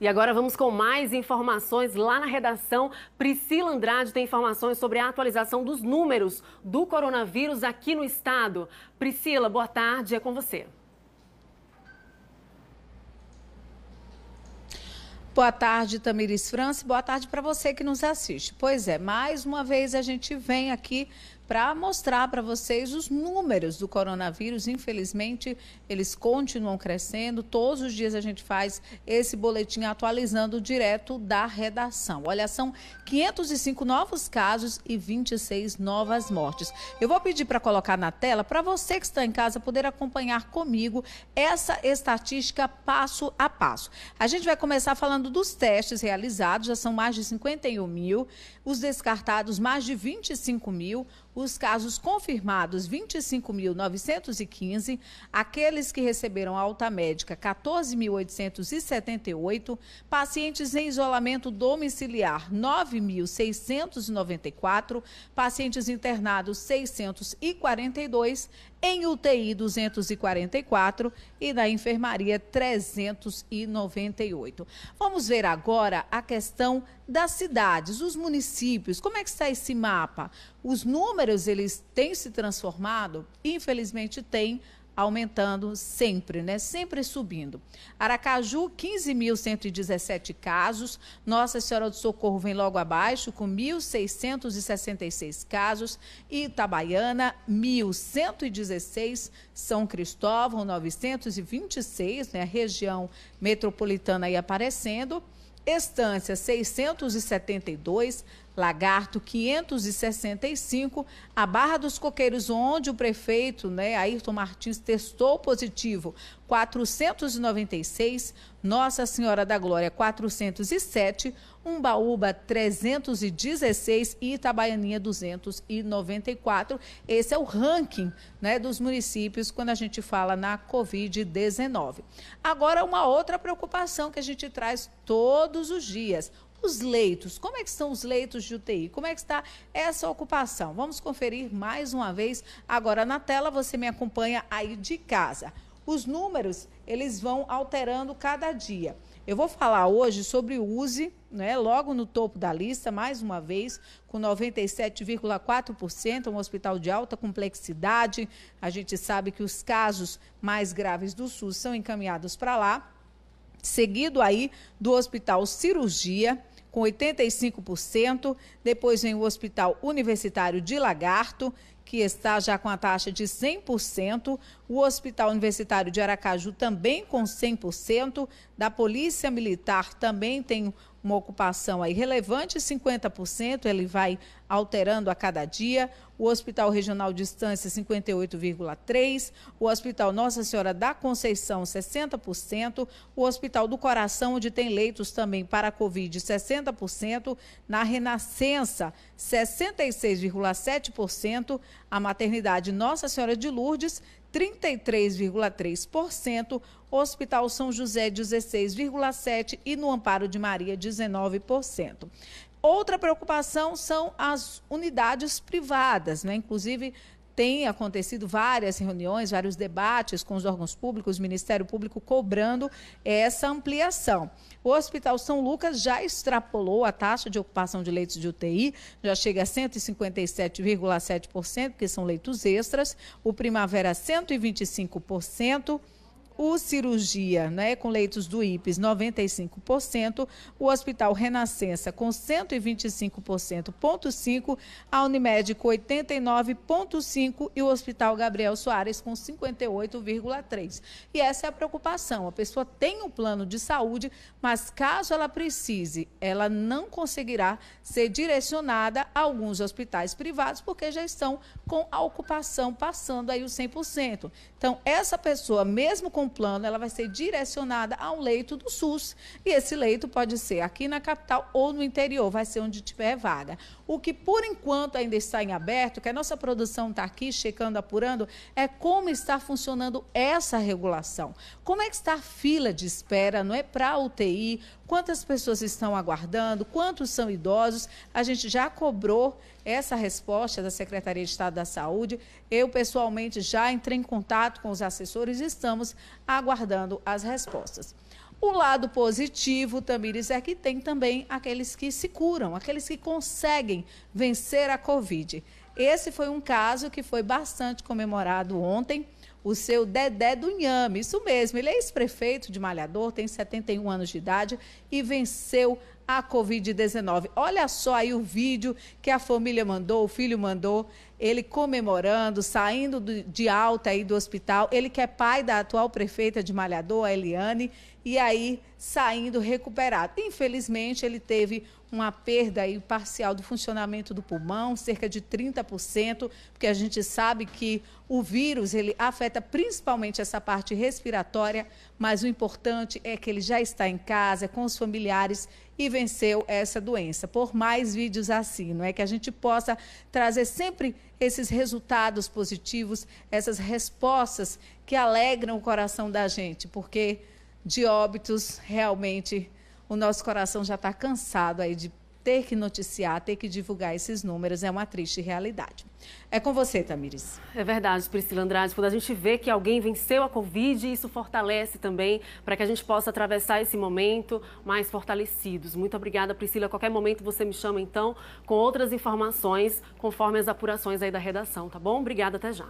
E agora vamos com mais informações lá na redação. Priscila Andrade tem informações sobre a atualização dos números do coronavírus aqui no estado. Priscila, boa tarde, é com você. Boa tarde, Tamiris França. Boa tarde para você que nos assiste. Pois é, mais uma vez a gente vem aqui para mostrar para vocês os números do coronavírus. Infelizmente, eles continuam crescendo. Todos os dias a gente faz esse boletim atualizando direto da redação. Olha, são 505 novos casos e 26 novas mortes. Eu vou pedir para colocar na tela para você que está em casa poder acompanhar comigo essa estatística passo a passo. A gente vai começar falando dos testes realizados, já são mais de 51 mil, os descartados mais de 25 mil, os casos confirmados 25.915, aqueles que receberam alta médica 14.878, pacientes em isolamento domiciliar 9.694, pacientes internados 642, em UTI 244 e na enfermaria 398. Vamos ver agora a questão das cidades, os municípios. Como é que está esse mapa? Os números eles têm se transformado? Infelizmente tem aumentando sempre, né? Sempre subindo. Aracaju, 15.117 casos. Nossa Senhora do Socorro vem logo abaixo, com 1.666 casos. Itabaiana, 1.116. São Cristóvão, 926, né? região metropolitana aí aparecendo. Estância 672, Lagarto 565, a Barra dos Coqueiros, onde o prefeito né, Ayrton Martins testou positivo 496, Nossa Senhora da Glória 407, Umbaúba 316 e Itabaianinha 294. Esse é o ranking né, dos municípios quando a gente fala na Covid-19. Agora, uma outra preocupação que a gente traz todos os dias. Os leitos, como é que estão os leitos de UTI? Como é que está essa ocupação? Vamos conferir mais uma vez agora na tela, você me acompanha aí de casa os números eles vão alterando cada dia. Eu vou falar hoje sobre o USE, né, logo no topo da lista, mais uma vez, com 97,4%, um hospital de alta complexidade. A gente sabe que os casos mais graves do SUS são encaminhados para lá. Seguido aí do Hospital Cirurgia, com 85%. Depois vem o Hospital Universitário de Lagarto, que está já com a taxa de 100%, o Hospital Universitário de Aracaju também com 100%, da Polícia Militar também tem uma ocupação aí relevante, 50%, ele vai alterando a cada dia. O Hospital Regional Distância, 58,3%. O Hospital Nossa Senhora da Conceição, 60%. O Hospital do Coração, onde tem leitos também para a Covid, 60%. Na Renascença, 66,7%. A maternidade Nossa Senhora de Lourdes, 33,3%, Hospital São José, 16,7% e no Amparo de Maria, 19%. Outra preocupação são as unidades privadas, né? Inclusive, tem acontecido várias reuniões, vários debates com os órgãos públicos, o Ministério Público cobrando essa ampliação. O Hospital São Lucas já extrapolou a taxa de ocupação de leitos de UTI, já chega a 157,7%, que são leitos extras, o Primavera 125%, o Cirurgia, né, com leitos do IPES, 95%, o Hospital Renascença, com 125,5%, a Unimed, com 89,5% e o Hospital Gabriel Soares, com 58,3%. E essa é a preocupação. A pessoa tem um plano de saúde, mas caso ela precise, ela não conseguirá ser direcionada a alguns hospitais privados, porque já estão com a ocupação passando aí os 100%. Então, essa pessoa, mesmo com plano, ela vai ser direcionada a um leito do SUS. E esse leito pode ser aqui na capital ou no interior, vai ser onde tiver vaga. O que por enquanto ainda está em aberto, que a nossa produção está aqui checando, apurando, é como está funcionando essa regulação. Como é que está a fila de espera, não é para UTI, quantas pessoas estão aguardando, quantos são idosos. A gente já cobrou essa resposta da Secretaria de Estado da Saúde. Eu, pessoalmente, já entrei em contato com os assessores e estamos aguardando as respostas. O lado positivo, Tamires, é que tem também aqueles que se curam, aqueles que conseguem vencer a Covid. Esse foi um caso que foi bastante comemorado ontem, o seu Dedé do Inhame. Isso mesmo, ele é ex-prefeito de Malhador, tem 71 anos de idade e venceu a Covid-19. Olha só aí o vídeo que a família mandou, o filho mandou, ele comemorando, saindo de alta aí do hospital. Ele que é pai da atual prefeita de Malhador, a Eliane, e aí saindo recuperado. Infelizmente, ele teve uma perda aí parcial do funcionamento do pulmão, cerca de 30%, porque a gente sabe que o vírus ele afeta principalmente essa parte respiratória, mas o importante é que ele já está em casa é com os familiares e venceu essa doença. Por mais vídeos assim, não é que a gente possa trazer sempre esses resultados positivos, essas respostas que alegram o coração da gente, porque de óbitos realmente o nosso coração já está cansado aí de ter que noticiar, ter que divulgar esses números é uma triste realidade. É com você, Tamires. É verdade, Priscila Andrade. Quando a gente vê que alguém venceu a Covid, isso fortalece também para que a gente possa atravessar esse momento mais fortalecidos. Muito obrigada, Priscila. A qualquer momento você me chama, então, com outras informações, conforme as apurações aí da redação, tá bom? Obrigada, até já.